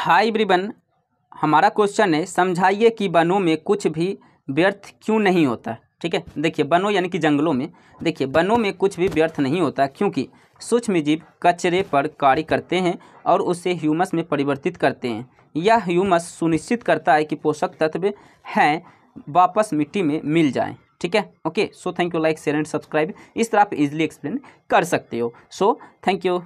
हाय ब्रिबन हमारा क्वेश्चन है समझाइए कि वनों में कुछ भी व्यर्थ क्यों नहीं होता ठीक है देखिए वनों यानी कि जंगलों में देखिए वनों में कुछ भी व्यर्थ नहीं होता क्योंकि सूक्ष्म जीव कचरे पर कार्य करते हैं और उसे ह्यूमस में परिवर्तित करते हैं यह ह्यूमस सुनिश्चित करता है कि पोषक तत्व हैं वापस मिट्टी में मिल जाएँ ठीक है okay so thank you like share and subscribe इस तरह आप इजिली एक्सप्लेन कर सकते हो सो थैंक यू